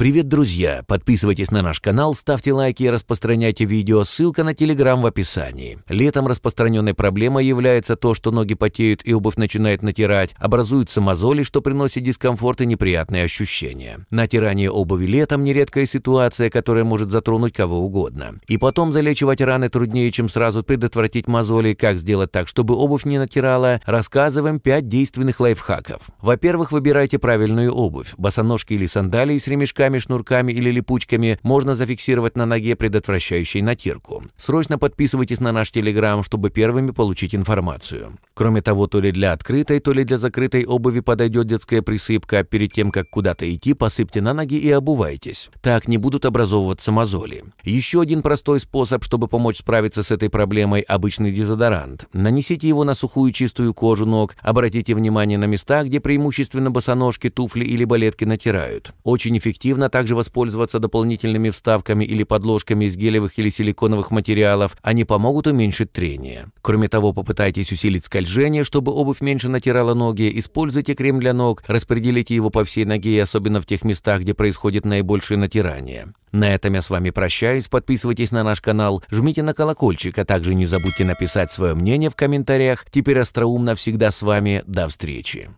Привет, друзья! Подписывайтесь на наш канал, ставьте лайки и распространяйте видео. Ссылка на Телеграм в описании. Летом распространенной проблемой является то, что ноги потеют и обувь начинает натирать, образуются мозоли, что приносит дискомфорт и неприятные ощущения. Натирание обуви летом – нередкая ситуация, которая может затронуть кого угодно. И потом залечивать раны труднее, чем сразу предотвратить мозоли. Как сделать так, чтобы обувь не натирала? Рассказываем 5 действенных лайфхаков. Во-первых, выбирайте правильную обувь – босоножки или сандалии с ремешками крючками, шнурками или липучками можно зафиксировать на ноге, предотвращающей натирку. Срочно подписывайтесь на наш телеграм, чтобы первыми получить информацию. Кроме того, то ли для открытой, то ли для закрытой обуви подойдет детская присыпка. Перед тем, как куда-то идти, посыпьте на ноги и обувайтесь. Так не будут образовываться мозоли. Еще один простой способ, чтобы помочь справиться с этой проблемой – обычный дезодорант. Нанесите его на сухую чистую кожу ног, обратите внимание на места, где преимущественно босоножки, туфли или балетки натирают. Очень эффективно можно также воспользоваться дополнительными вставками или подложками из гелевых или силиконовых материалов, они помогут уменьшить трение. Кроме того, попытайтесь усилить скольжение, чтобы обувь меньше натирала ноги, используйте крем для ног, распределите его по всей ноге, особенно в тех местах, где происходит наибольшее натирание. На этом я с вами прощаюсь, подписывайтесь на наш канал, жмите на колокольчик, а также не забудьте написать свое мнение в комментариях. Теперь остроумно всегда с вами, до встречи!